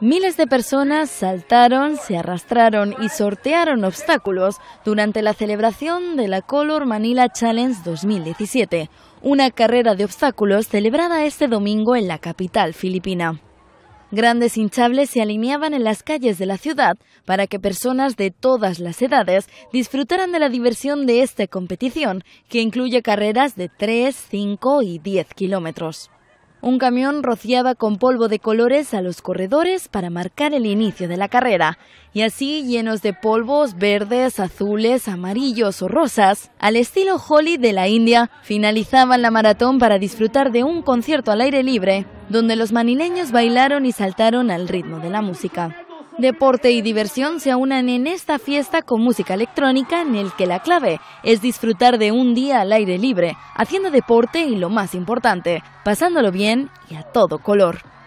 Miles de personas saltaron, se arrastraron y sortearon obstáculos durante la celebración de la Color Manila Challenge 2017, una carrera de obstáculos celebrada este domingo en la capital filipina. Grandes hinchables se alineaban en las calles de la ciudad para que personas de todas las edades disfrutaran de la diversión de esta competición, que incluye carreras de 3, 5 y 10 kilómetros. Un camión rociaba con polvo de colores a los corredores para marcar el inicio de la carrera, y así llenos de polvos verdes, azules, amarillos o rosas, al estilo Holi de la India, finalizaban la maratón para disfrutar de un concierto al aire libre, donde los manileños bailaron y saltaron al ritmo de la música. Deporte y diversión se aunan en esta fiesta con música electrónica en el que la clave es disfrutar de un día al aire libre, haciendo deporte y lo más importante, pasándolo bien y a todo color.